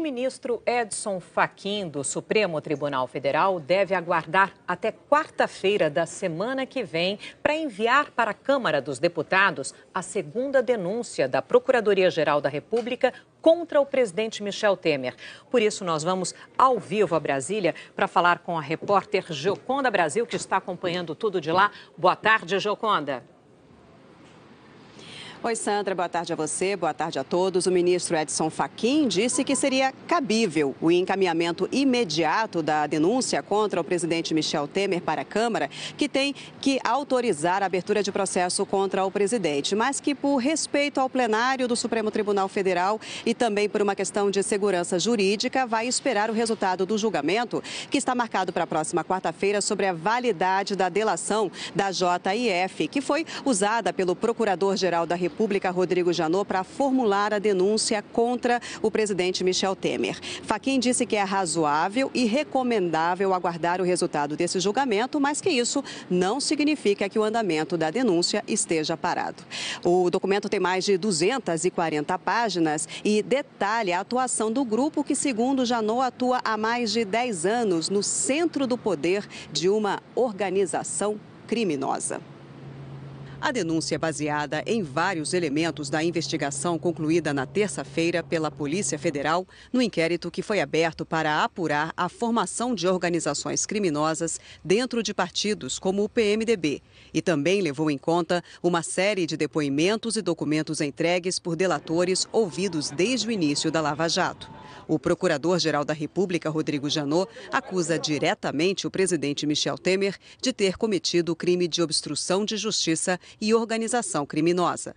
ministro Edson Fachin, do Supremo Tribunal Federal, deve aguardar até quarta-feira da semana que vem para enviar para a Câmara dos Deputados a segunda denúncia da Procuradoria-Geral da República contra o presidente Michel Temer. Por isso, nós vamos ao vivo a Brasília para falar com a repórter Gioconda Brasil, que está acompanhando tudo de lá. Boa tarde, Gioconda. Oi, Sandra, boa tarde a você, boa tarde a todos. O ministro Edson Fachin disse que seria cabível o encaminhamento imediato da denúncia contra o presidente Michel Temer para a Câmara, que tem que autorizar a abertura de processo contra o presidente, mas que por respeito ao plenário do Supremo Tribunal Federal e também por uma questão de segurança jurídica, vai esperar o resultado do julgamento, que está marcado para a próxima quarta-feira, sobre a validade da delação da JIF, que foi usada pelo Procurador-Geral da República Pública, Rodrigo Janot, para formular a denúncia contra o presidente Michel Temer. Faquim disse que é razoável e recomendável aguardar o resultado desse julgamento, mas que isso não significa que o andamento da denúncia esteja parado. O documento tem mais de 240 páginas e detalha a atuação do grupo que, segundo Janot, atua há mais de 10 anos no centro do poder de uma organização criminosa. A denúncia é baseada em vários elementos da investigação concluída na terça-feira pela Polícia Federal no inquérito que foi aberto para apurar a formação de organizações criminosas dentro de partidos como o PMDB e também levou em conta uma série de depoimentos e documentos entregues por delatores ouvidos desde o início da Lava Jato. O Procurador-Geral da República, Rodrigo Janot, acusa diretamente o presidente Michel Temer de ter cometido o crime de obstrução de justiça e organização criminosa.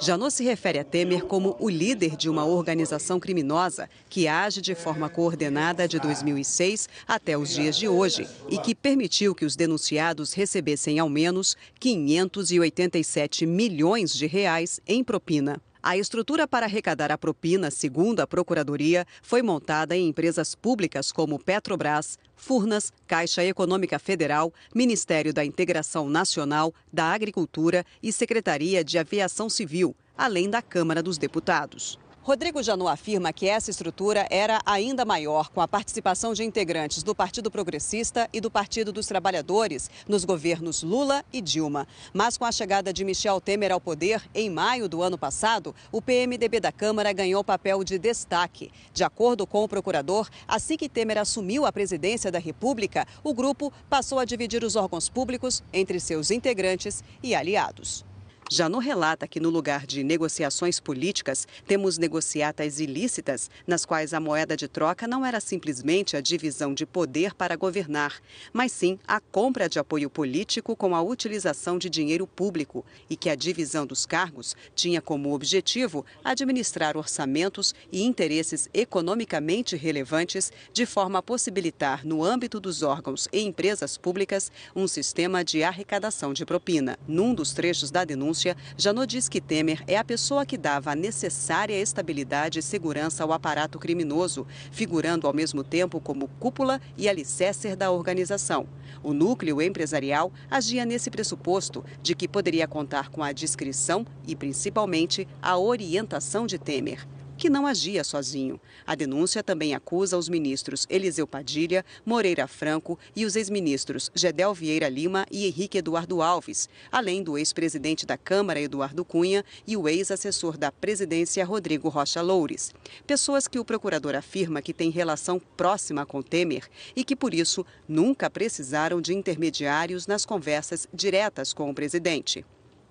Janot se refere a Temer como o líder de uma organização criminosa que age de forma coordenada de 2006 até os dias de hoje e que permitiu que os denunciados recebessem ao menos 587 milhões de reais em propina. A estrutura para arrecadar a propina, segundo a Procuradoria, foi montada em empresas públicas como Petrobras, Furnas, Caixa Econômica Federal, Ministério da Integração Nacional, da Agricultura e Secretaria de Aviação Civil, além da Câmara dos Deputados. Rodrigo Janu afirma que essa estrutura era ainda maior com a participação de integrantes do Partido Progressista e do Partido dos Trabalhadores nos governos Lula e Dilma. Mas com a chegada de Michel Temer ao poder em maio do ano passado, o PMDB da Câmara ganhou papel de destaque. De acordo com o procurador, assim que Temer assumiu a presidência da República, o grupo passou a dividir os órgãos públicos entre seus integrantes e aliados. Já no relata que no lugar de negociações políticas, temos negociatas ilícitas, nas quais a moeda de troca não era simplesmente a divisão de poder para governar, mas sim a compra de apoio político com a utilização de dinheiro público e que a divisão dos cargos tinha como objetivo administrar orçamentos e interesses economicamente relevantes, de forma a possibilitar, no âmbito dos órgãos e empresas públicas, um sistema de arrecadação de propina. Num dos trechos da denúncia, já Janot diz que Temer é a pessoa que dava a necessária estabilidade e segurança ao aparato criminoso, figurando ao mesmo tempo como cúpula e alicerce da organização. O núcleo empresarial agia nesse pressuposto de que poderia contar com a discrição e, principalmente, a orientação de Temer que não agia sozinho. A denúncia também acusa os ministros Eliseu Padilha, Moreira Franco e os ex-ministros Gedel Vieira Lima e Henrique Eduardo Alves, além do ex-presidente da Câmara, Eduardo Cunha, e o ex-assessor da presidência, Rodrigo Rocha Loures. Pessoas que o procurador afirma que têm relação próxima com Temer e que, por isso, nunca precisaram de intermediários nas conversas diretas com o presidente.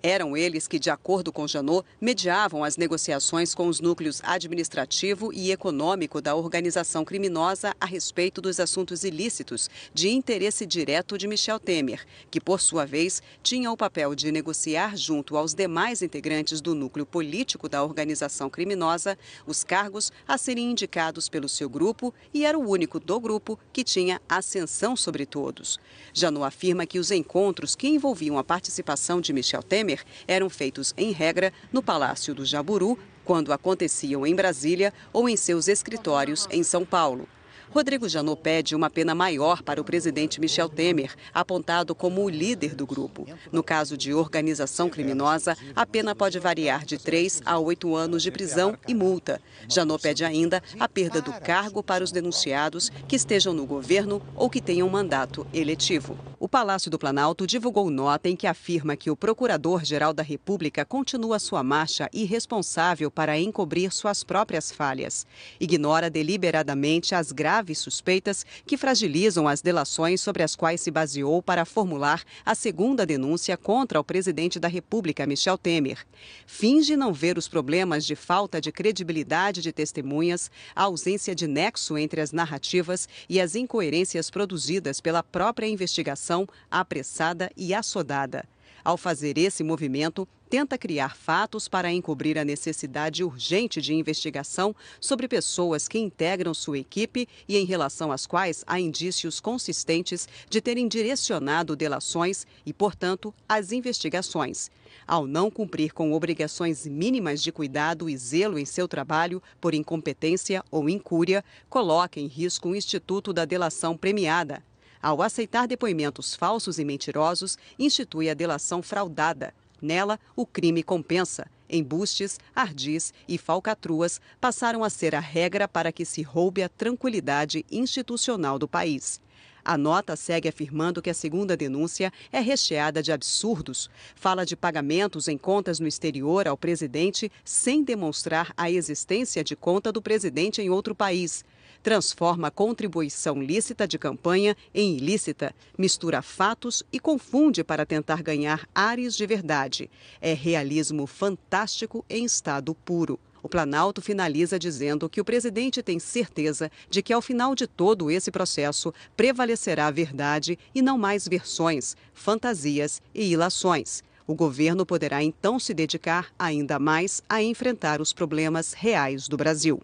Eram eles que, de acordo com Janot, mediavam as negociações com os núcleos administrativo e econômico da organização criminosa a respeito dos assuntos ilícitos de interesse direto de Michel Temer, que, por sua vez, tinha o papel de negociar junto aos demais integrantes do núcleo político da organização criminosa os cargos a serem indicados pelo seu grupo e era o único do grupo que tinha ascensão sobre todos. Janot afirma que os encontros que envolviam a participação de Michel Temer Temer eram feitos, em regra, no Palácio do Jaburu, quando aconteciam em Brasília ou em seus escritórios em São Paulo. Rodrigo Janot pede uma pena maior para o presidente Michel Temer, apontado como o líder do grupo. No caso de organização criminosa, a pena pode variar de 3 a 8 anos de prisão e multa. Janot pede ainda a perda do cargo para os denunciados que estejam no governo ou que tenham mandato eletivo. O Palácio do Planalto divulgou nota em que afirma que o Procurador-Geral da República continua sua marcha irresponsável para encobrir suas próprias falhas. Ignora deliberadamente as graves graves suspeitas que fragilizam as delações sobre as quais se baseou para formular a segunda denúncia contra o presidente da República, Michel Temer. Finge não ver os problemas de falta de credibilidade de testemunhas, a ausência de nexo entre as narrativas e as incoerências produzidas pela própria investigação apressada e assodada. Ao fazer esse movimento, tenta criar fatos para encobrir a necessidade urgente de investigação sobre pessoas que integram sua equipe e em relação às quais há indícios consistentes de terem direcionado delações e, portanto, as investigações. Ao não cumprir com obrigações mínimas de cuidado e zelo em seu trabalho por incompetência ou incúria, coloca em risco o Instituto da Delação Premiada, ao aceitar depoimentos falsos e mentirosos, institui a delação fraudada. Nela, o crime compensa. Embustes, ardis e falcatruas passaram a ser a regra para que se roube a tranquilidade institucional do país. A nota segue afirmando que a segunda denúncia é recheada de absurdos. Fala de pagamentos em contas no exterior ao presidente sem demonstrar a existência de conta do presidente em outro país transforma a contribuição lícita de campanha em ilícita, mistura fatos e confunde para tentar ganhar ares de verdade. É realismo fantástico em estado puro. O Planalto finaliza dizendo que o presidente tem certeza de que, ao final de todo esse processo, prevalecerá a verdade e não mais versões, fantasias e ilações. O governo poderá então se dedicar ainda mais a enfrentar os problemas reais do Brasil.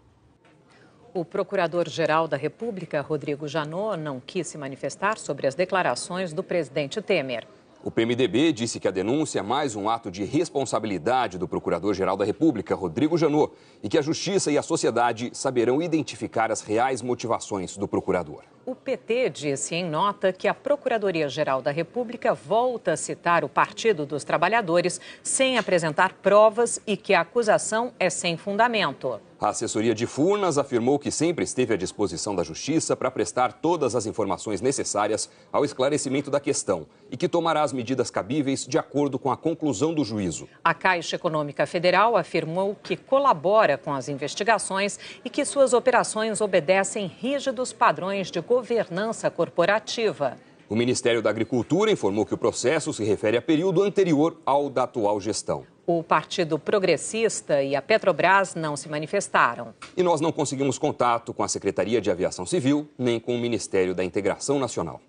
O procurador-geral da República, Rodrigo Janot, não quis se manifestar sobre as declarações do presidente Temer. O PMDB disse que a denúncia é mais um ato de responsabilidade do Procurador-Geral da República, Rodrigo Janot, e que a Justiça e a sociedade saberão identificar as reais motivações do procurador o PT disse em nota que a Procuradoria-Geral da República volta a citar o Partido dos Trabalhadores sem apresentar provas e que a acusação é sem fundamento. A assessoria de Furnas afirmou que sempre esteve à disposição da Justiça para prestar todas as informações necessárias ao esclarecimento da questão e que tomará as medidas cabíveis de acordo com a conclusão do juízo. A Caixa Econômica Federal afirmou que colabora com as investigações e que suas operações obedecem rígidos padrões de governo governança corporativa. O Ministério da Agricultura informou que o processo se refere a período anterior ao da atual gestão. O Partido Progressista e a Petrobras não se manifestaram. E nós não conseguimos contato com a Secretaria de Aviação Civil nem com o Ministério da Integração Nacional.